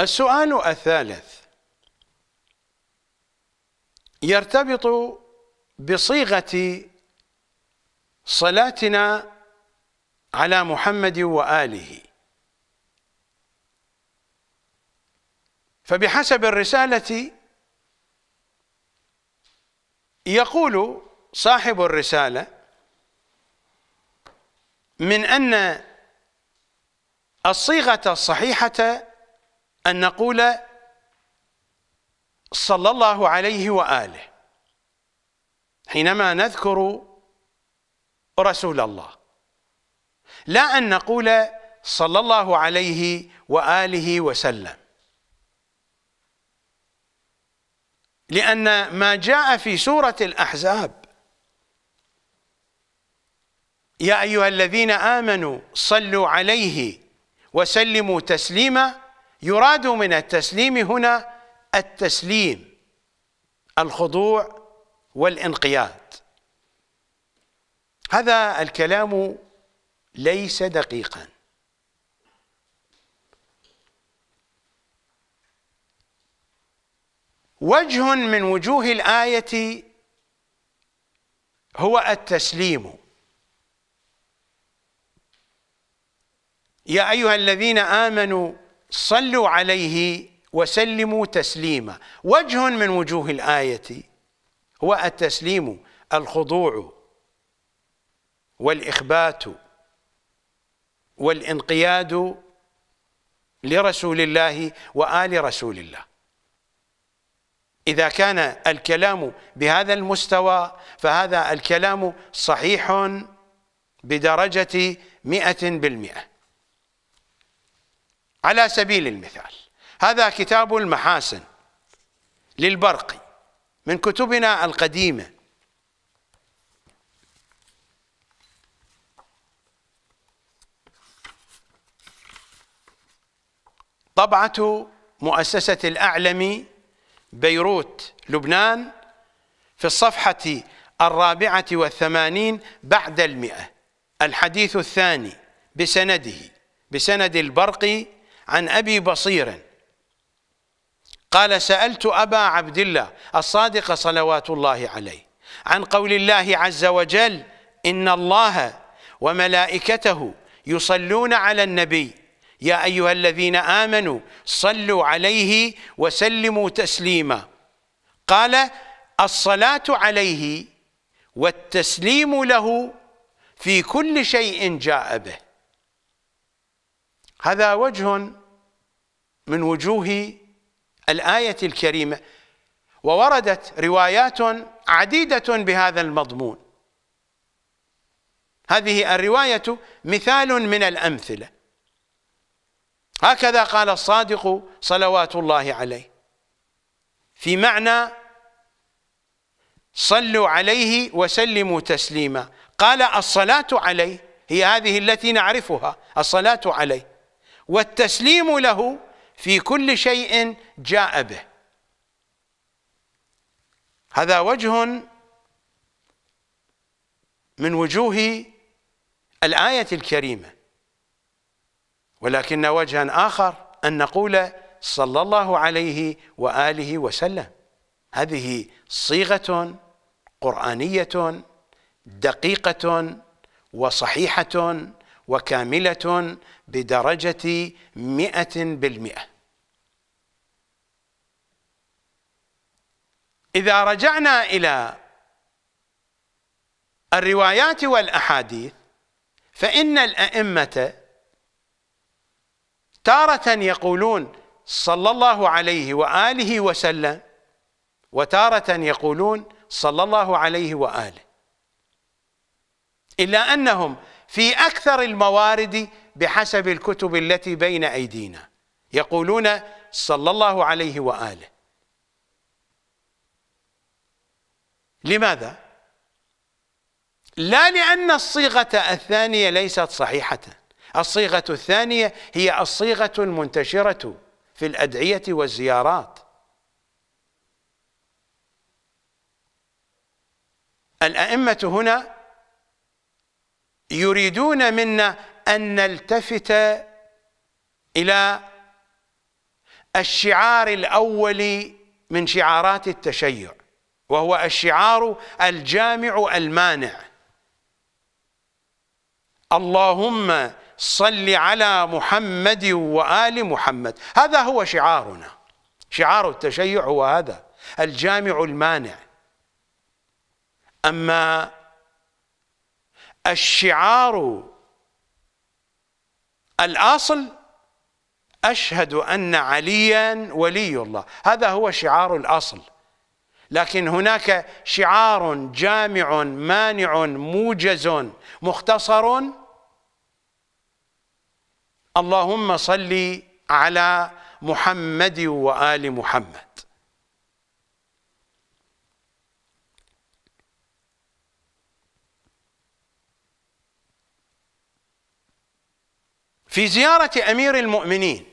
السؤال الثالث يرتبط بصيغة صلاتنا على محمد وآله فبحسب الرسالة يقول صاحب الرسالة من أن الصيغة الصحيحة أن نقول صلى الله عليه وآله حينما نذكر رسول الله لا أن نقول صلى الله عليه وآله وسلم لأن ما جاء في سورة الأحزاب يا أيها الذين آمنوا صلوا عليه وسلموا تسليما يراد من التسليم هنا التسليم الخضوع والانقياد هذا الكلام ليس دقيقا وجه من وجوه الآية هو التسليم يا أيها الذين آمنوا صلوا عليه وسلموا تسليما وجه من وجوه الآية هو التسليم الخضوع والإخبات والانقياد لرسول الله وآل رسول الله إذا كان الكلام بهذا المستوى فهذا الكلام صحيح بدرجة مئة بالمئة على سبيل المثال هذا كتاب المحاسن للبرقي من كتبنا القديمة طبعة مؤسسة الأعلمي بيروت لبنان في الصفحة الرابعة والثمانين بعد المئة الحديث الثاني بسنده بسند البرقي عن أبي بصير قال سألت أبا عبد الله الصادق صلوات الله عليه عن قول الله عز وجل إن الله وملائكته يصلون على النبي يا أيها الذين آمنوا صلوا عليه وسلموا تسليما قال الصلاة عليه والتسليم له في كل شيء جاء به هذا وجه من وجوه الآية الكريمة ووردت روايات عديدة بهذا المضمون هذه الرواية مثال من الأمثلة هكذا قال الصادق صلوات الله عليه في معنى صلوا عليه وسلموا تسليما قال الصلاة عليه هي هذه التي نعرفها الصلاة عليه والتسليم له في كل شيء جاء به هذا وجه من وجوه الآية الكريمة ولكن وجها آخر أن نقول صلى الله عليه وآله وسلم هذه صيغة قرآنية دقيقة وصحيحة وكاملة بدرجة مئة بالمئة إذا رجعنا إلى الروايات والأحاديث فإن الأئمة تارة يقولون صلى الله عليه وآله وسلم وتارة يقولون صلى الله عليه وآله إلا أنهم في أكثر الموارد بحسب الكتب التي بين أيدينا يقولون صلى الله عليه وآله لماذا لا لأن الصيغة الثانية ليست صحيحة الصيغة الثانية هي الصيغة المنتشرة في الأدعية والزيارات الأئمة هنا يريدون منا أن نلتفت إلى الشعار الأول من شعارات التشيع وهو الشعار الجامع المانع اللهم صل على محمد وآل محمد هذا هو شعارنا شعار التشيع هو هذا الجامع المانع أما الشعار الأصل أشهد أن عليا ولي الله هذا هو شعار الأصل لكن هناك شعار جامع مانع موجز مختصر اللهم صل على محمد وآل محمد في زيارة أمير المؤمنين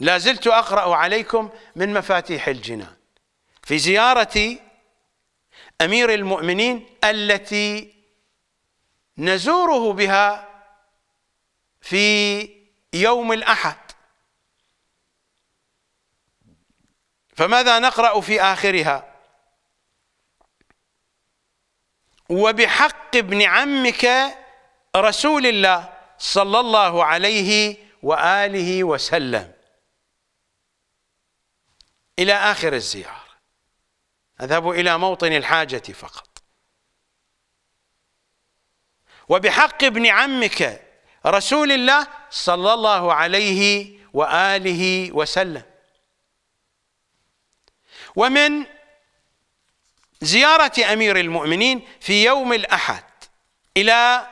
لازلت أقرأ عليكم من مفاتيح الجنان في زيارة أمير المؤمنين التي نزوره بها في يوم الأحد فماذا نقرأ في آخرها وبحق ابن عمك رسول الله صلى الله عليه وآله وسلم إلى آخر الزيارة أذهب إلى موطن الحاجة فقط وبحق ابن عمك رسول الله صلى الله عليه وآله وسلم ومن زيارة أمير المؤمنين في يوم الأحد إلى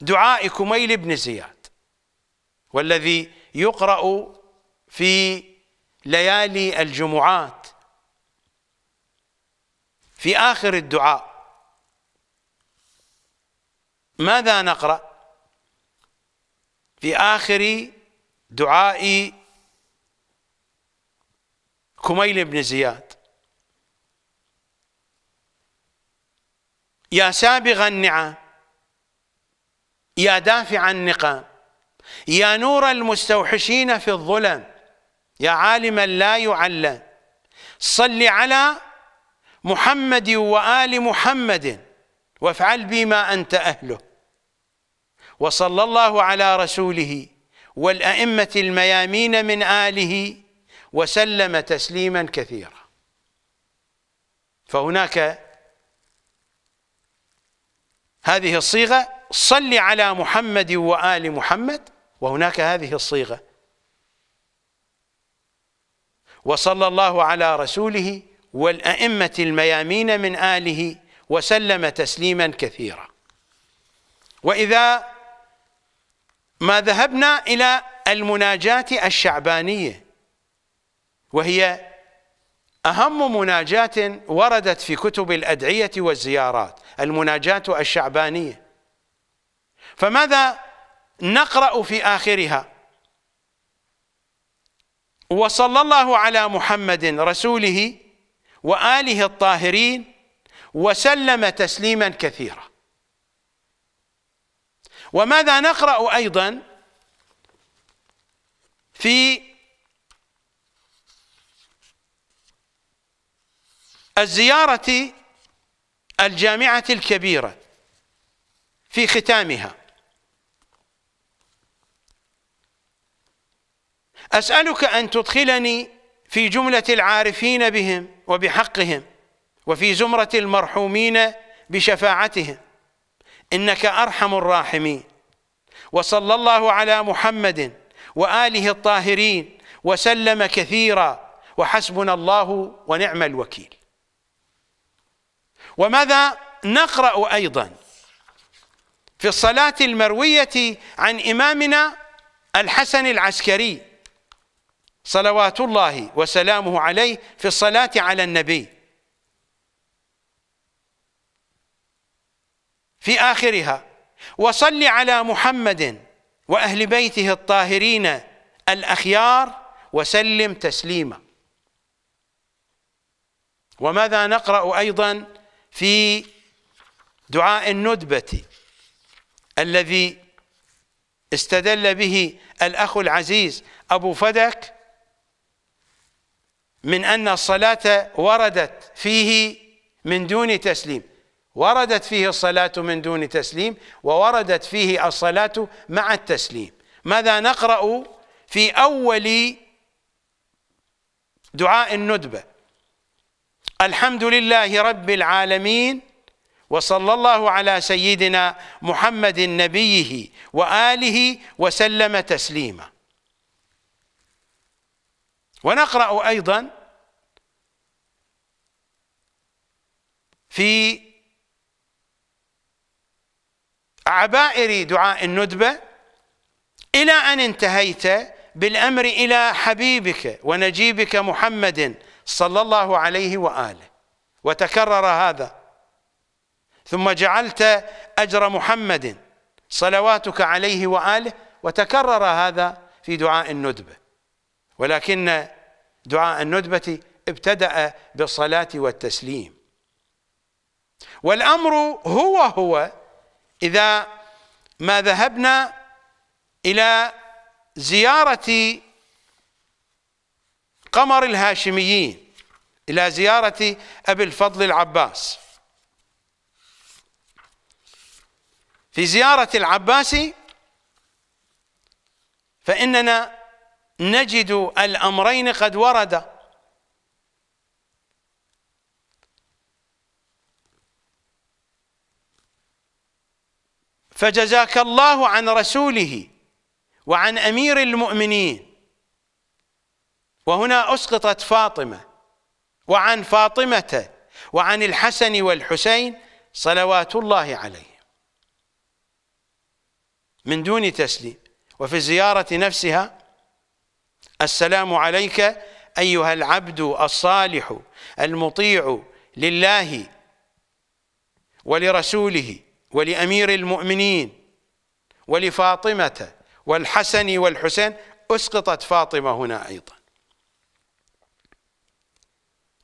دعاء كميل بن زياد والذي يقرأ في ليالي الجمعات في آخر الدعاء ماذا نقرأ في آخر دعاء كميل بن زياد يا سابغ النعم يا دافع النقم يا نور المستوحشين في الظلم يا عالما لا يعلم صل على محمد وآل محمد وافعل بي ما أنت أهله وصلى الله على رسوله والأئمة الميامين من آله وسلم تسليما كثيرا فهناك هذه الصيغة صل على محمد وآل محمد وهناك هذه الصيغة وصلى الله على رسوله والأئمة الميامين من آله وسلم تسليما كثيرا وإذا ما ذهبنا إلى المناجاة الشعبانية وهي أهم مناجاة وردت في كتب الأدعية والزيارات المناجاة الشعبانية فماذا نقرأ في آخرها وصلى الله على محمد رسوله وآله الطاهرين وسلم تسليما كثيرا وماذا نقرأ أيضا في الزيارة الجامعة الكبيرة في ختامها أسألك أن تدخلني في جملة العارفين بهم وبحقهم وفي زمرة المرحومين بشفاعتهم إنك أرحم الراحمين وصلى الله على محمد وآله الطاهرين وسلم كثيرا وحسبنا الله ونعم الوكيل وماذا نقرأ أيضا في الصلاة المروية عن إمامنا الحسن العسكري صلوات الله وسلامه عليه في الصلاة على النبي في آخرها وصل على محمد وأهل بيته الطاهرين الأخيار وسلم تسليما وماذا نقرأ أيضا في دعاء الندبة الذي استدل به الأخ العزيز أبو فدك من أن الصلاة وردت فيه من دون تسليم وردت فيه الصلاة من دون تسليم ووردت فيه الصلاة مع التسليم ماذا نقرأ في أول دعاء الندبة الحمد لله رب العالمين وصلى الله على سيدنا محمد نبيه وآله وسلم تسليماً ونقرأ أيضا في عبائر دعاء الندبة إلى أن انتهيت بالأمر إلى حبيبك ونجيبك محمد صلى الله عليه وآله وتكرر هذا ثم جعلت أجر محمد صلواتك عليه وآله وتكرر هذا في دعاء الندبة ولكن دعاء الندبة ابتدأ بالصلاة والتسليم والأمر هو هو إذا ما ذهبنا إلى زيارة قمر الهاشميين إلى زيارة أبي الفضل العباس في زيارة العباس فإننا نجد الأمرين قد وردا فجزاك الله عن رسوله وعن أمير المؤمنين وهنا أسقطت فاطمة وعن فاطمة وعن الحسن والحسين صلوات الله عليهم من دون تسليم وفي الزيارة نفسها السلام عليك أيها العبد الصالح المطيع لله ولرسوله ولأمير المؤمنين ولفاطمة والحسن والحسين أسقطت فاطمة هنا أيضا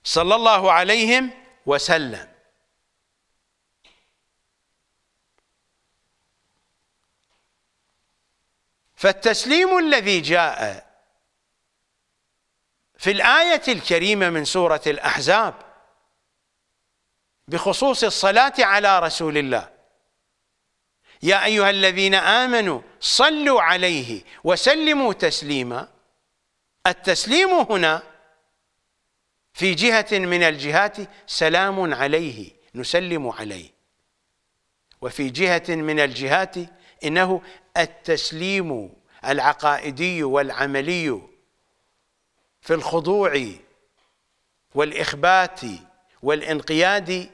صلى الله عليهم وسلم فالتسليم الذي جاء في الآية الكريمة من سورة الأحزاب بخصوص الصلاة على رسول الله يا أيها الذين آمنوا صلوا عليه وسلموا تسليما التسليم هنا في جهة من الجهات سلام عليه نسلم عليه وفي جهة من الجهات إنه التسليم العقائدي والعملي في الخضوع والإخبات والانقياد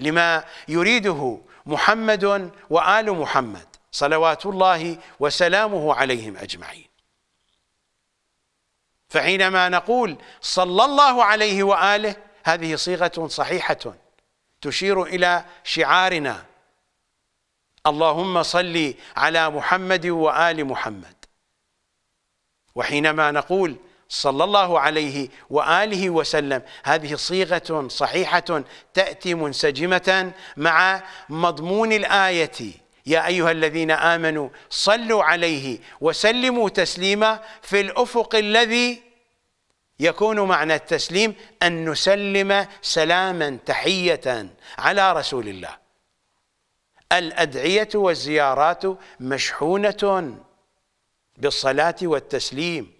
لما يريده محمد وآل محمد صلوات الله وسلامه عليهم أجمعين فحينما نقول صلى الله عليه وآله هذه صيغة صحيحة تشير إلى شعارنا اللهم صل على محمد وآل محمد وحينما نقول صلى الله عليه واله وسلم هذه صيغه صحيحه تاتي منسجمه مع مضمون الايه يا ايها الذين امنوا صلوا عليه وسلموا تسليما في الافق الذي يكون معنى التسليم ان نسلم سلاما تحيه على رسول الله الادعيه والزيارات مشحونه بالصلاه والتسليم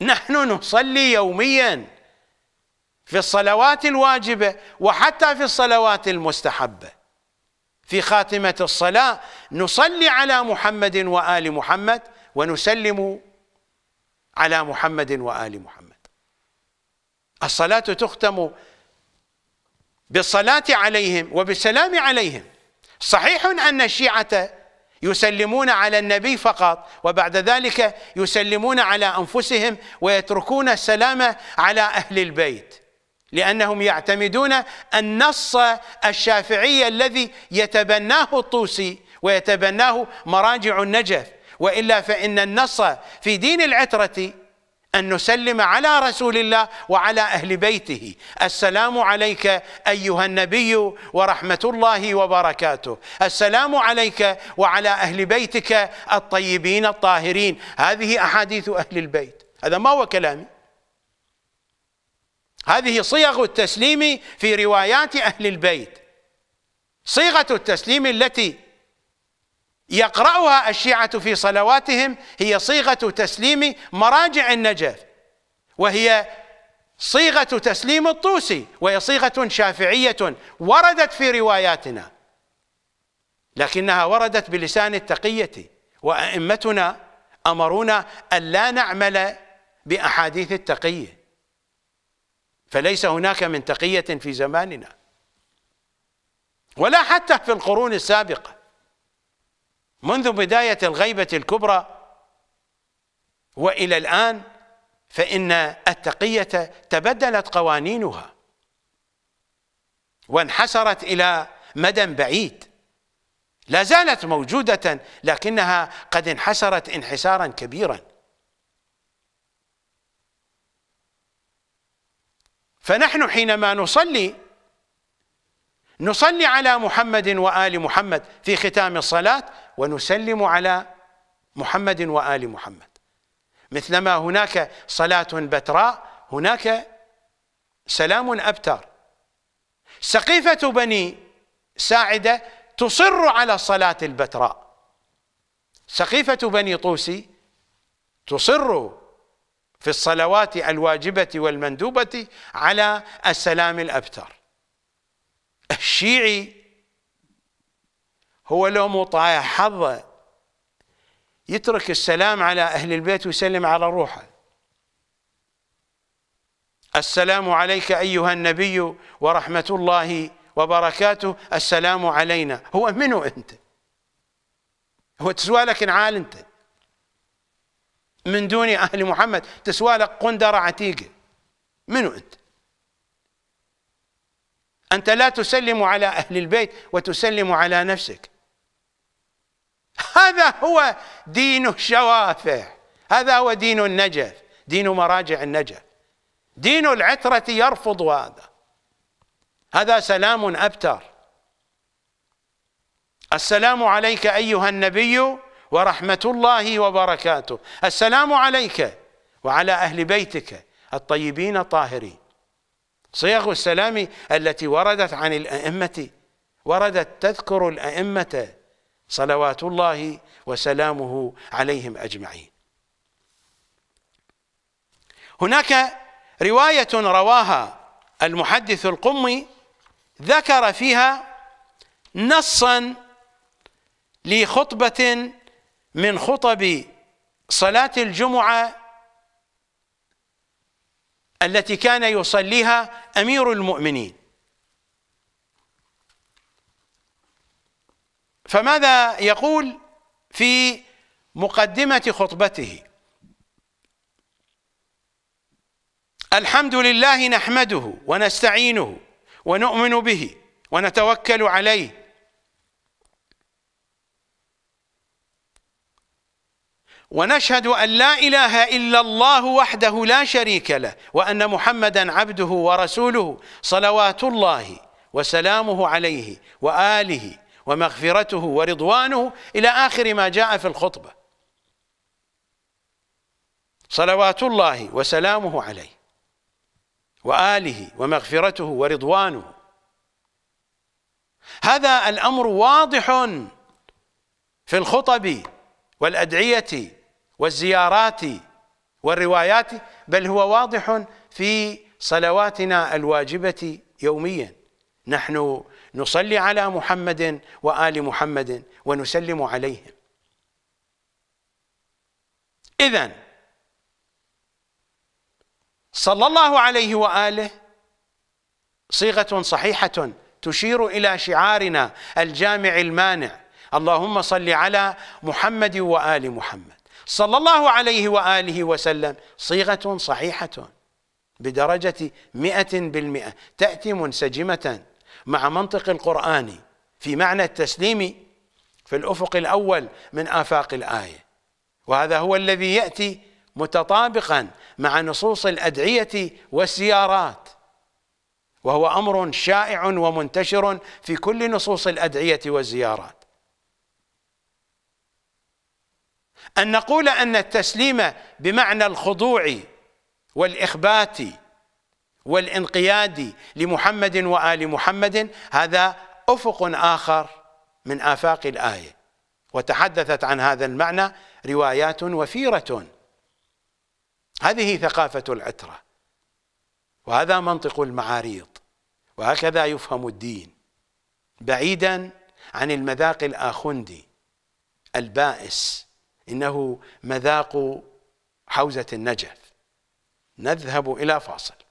نحن نصلي يوميا في الصلوات الواجبة وحتى في الصلوات المستحبة في خاتمة الصلاة نصلي على محمد وآل محمد ونسلم على محمد وآل محمد الصلاة تختم بالصلاة عليهم وبالسلام عليهم صحيح أن الشيعة يسلمون على النبي فقط وبعد ذلك يسلمون على انفسهم ويتركون السلام على اهل البيت لانهم يعتمدون النص الشافعي الذي يتبناه الطوسي ويتبناه مراجع النجف والا فان النص في دين العتره أن نسلم على رسول الله وعلى أهل بيته السلام عليك أيها النبي ورحمة الله وبركاته السلام عليك وعلى أهل بيتك الطيبين الطاهرين هذه أحاديث أهل البيت هذا ما هو كلامي هذه صيغ التسليم في روايات أهل البيت صيغة التسليم التي يقرأها الشيعة في صلواتهم هي صيغة تسليم مراجع النجف وهي صيغة تسليم الطوسي وهي صيغة شافعية وردت في رواياتنا لكنها وردت بلسان التقية وأئمتنا أمرونا ألا نعمل بأحاديث التقية فليس هناك من تقية في زماننا ولا حتى في القرون السابقة منذ بداية الغيبة الكبرى وإلى الآن فإن التقية تبدلت قوانينها وانحسرت إلى مدى بعيد لا زالت موجودة لكنها قد انحسرت انحسارا كبيرا فنحن حينما نصلي نصلي على محمد وآل محمد في ختام الصلاة ونسلم على محمد وآل محمد مثلما هناك صلاة بتراء هناك سلام أبتر سقيفة بني ساعدة تصر على صلاة البتراء سقيفة بني طوسي تصر في الصلوات الواجبة والمندوبة على السلام الأبتر الشيعي هو لو مو طايح حظه يترك السلام على أهل البيت ويسلم على روحه السلام عليك أيها النبي ورحمة الله وبركاته السلام علينا هو منو أنت هو تسوالك نعال أنت من دون أهل محمد تسوالك قندرة عتيقة منو أنت أنت لا تسلم على أهل البيت وتسلم على نفسك هذا هو دين الشوافع هذا هو دين النجف دين مراجع النجف دين العترة يرفض هذا هذا سلام أبتر السلام عليك أيها النبي ورحمة الله وبركاته السلام عليك وعلى أهل بيتك الطيبين الطاهرين صيغ السلام التي وردت عن الأئمة وردت تذكر الأئمة صلوات الله وسلامه عليهم أجمعين هناك رواية رواها المحدث القمي ذكر فيها نصا لخطبة من خطب صلاة الجمعة التي كان يصليها أمير المؤمنين فماذا يقول في مقدمة خطبته الحمد لله نحمده ونستعينه ونؤمن به ونتوكل عليه ونشهد أن لا إله إلا الله وحده لا شريك له وأن محمدا عبده ورسوله صلوات الله وسلامه عليه وآله ومغفرته ورضوانه إلى آخر ما جاء في الخطبة صلوات الله وسلامه عليه وآله ومغفرته ورضوانه هذا الأمر واضح في الخطب والأدعية والزيارات والروايات بل هو واضح في صلواتنا الواجبة يوميا نحن نصلي على محمد وآل محمد ونسلم عليهم إذا صلى الله عليه وآله صيغة صحيحة تشير إلى شعارنا الجامع المانع اللهم صل على محمد وآل محمد صلى الله عليه وآله وسلم صيغة صحيحة بدرجة مئة بالمئة تأتي منسجمة مع منطق القرآن في معنى التسليم في الأفق الأول من آفاق الآية وهذا هو الذي يأتي متطابقا مع نصوص الأدعية والسيارات وهو أمر شائع ومنتشر في كل نصوص الأدعية والزيارات أن نقول أن التسليم بمعنى الخضوع والإخبات والانقياد لمحمد وآل محمد هذا أفق آخر من آفاق الآية وتحدثت عن هذا المعنى روايات وفيرة هذه ثقافة العترة وهذا منطق المعاريض وهكذا يفهم الدين بعيدا عن المذاق الآخندي البائس إنه مذاق حوزة النجف نذهب إلى فاصل